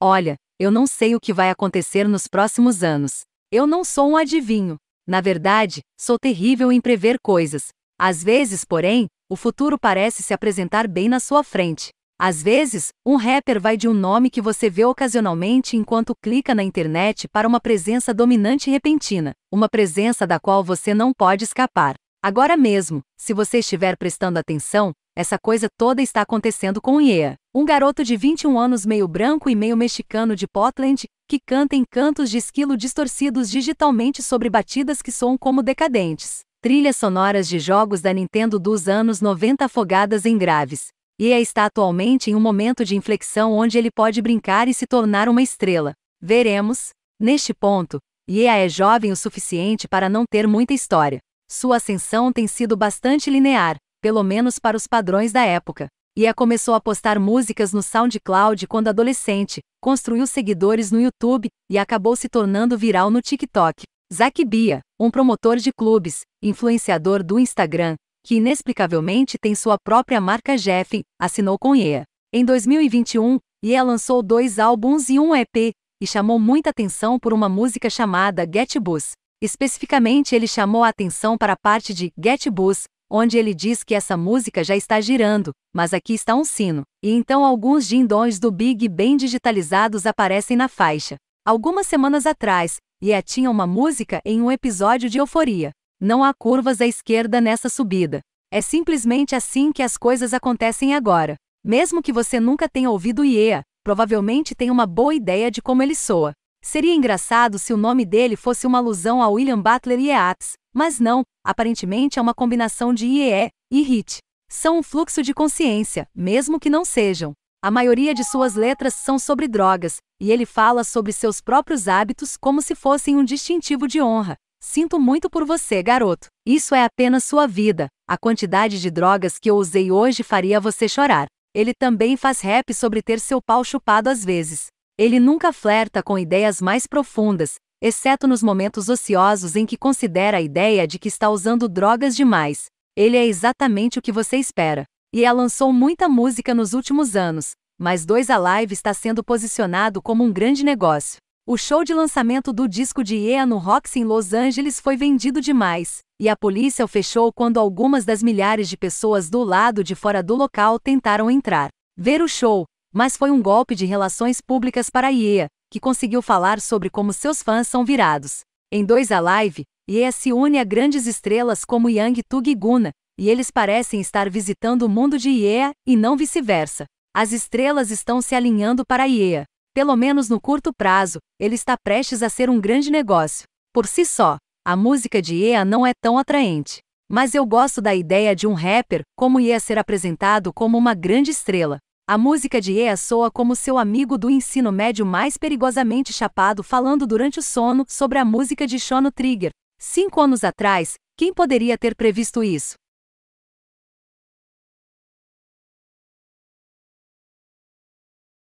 Olha, eu não sei o que vai acontecer nos próximos anos. Eu não sou um adivinho. Na verdade, sou terrível em prever coisas. Às vezes, porém, o futuro parece se apresentar bem na sua frente. Às vezes, um rapper vai de um nome que você vê ocasionalmente enquanto clica na internet para uma presença dominante e repentina, uma presença da qual você não pode escapar. Agora mesmo, se você estiver prestando atenção, essa coisa toda está acontecendo com Ye, um garoto de 21 anos meio branco e meio mexicano de Portland, que canta em cantos de esquilo distorcidos digitalmente sobre batidas que soam como decadentes. Trilhas sonoras de jogos da Nintendo dos anos 90 afogadas em graves. Ye está atualmente em um momento de inflexão onde ele pode brincar e se tornar uma estrela. Veremos. Neste ponto, Yea é jovem o suficiente para não ter muita história. Sua ascensão tem sido bastante linear, pelo menos para os padrões da época. E a começou a postar músicas no SoundCloud quando adolescente, construiu seguidores no YouTube e acabou se tornando viral no TikTok. Zac Bia, um promotor de clubes, influenciador do Instagram, que inexplicavelmente tem sua própria marca Jeff, assinou com EA. Em 2021, EA lançou dois álbuns e um EP, e chamou muita atenção por uma música chamada Get Bus. Especificamente, ele chamou a atenção para a parte de Get Bus, onde ele diz que essa música já está girando, mas aqui está um sino, e então alguns jindões do Big bem digitalizados aparecem na faixa. Algumas semanas atrás, Yea tinha uma música em um episódio de Euforia. Não há curvas à esquerda nessa subida. É simplesmente assim que as coisas acontecem agora. Mesmo que você nunca tenha ouvido Yea, provavelmente tem uma boa ideia de como ele soa. Seria engraçado se o nome dele fosse uma alusão a William Butler Yeats, mas não, aparentemente é uma combinação de IEE e HIT. São um fluxo de consciência, mesmo que não sejam. A maioria de suas letras são sobre drogas, e ele fala sobre seus próprios hábitos como se fossem um distintivo de honra. Sinto muito por você, garoto. Isso é apenas sua vida. A quantidade de drogas que eu usei hoje faria você chorar. Ele também faz rap sobre ter seu pau chupado às vezes. Ele nunca flerta com ideias mais profundas, exceto nos momentos ociosos em que considera a ideia de que está usando drogas demais. Ele é exatamente o que você espera. E ela lançou muita música nos últimos anos, mas 2 Alive está sendo posicionado como um grande negócio. O show de lançamento do disco de Ian no Roxy em Los Angeles foi vendido demais, e a polícia o fechou quando algumas das milhares de pessoas do lado de fora do local tentaram entrar. Ver o show, mas foi um golpe de relações públicas para IEA, que conseguiu falar sobre como seus fãs são virados. Em dois Live, IEA se une a grandes estrelas como Yang Tug e Guna, e eles parecem estar visitando o mundo de IEA e não vice-versa. As estrelas estão se alinhando para IEA. Pelo menos no curto prazo, ele está prestes a ser um grande negócio. Por si só, a música de IEA não é tão atraente. Mas eu gosto da ideia de um rapper como IEA ser apresentado como uma grande estrela. A música de Ea soa como seu amigo do ensino médio mais perigosamente chapado falando durante o sono sobre a música de Shono Trigger. Cinco anos atrás, quem poderia ter previsto isso?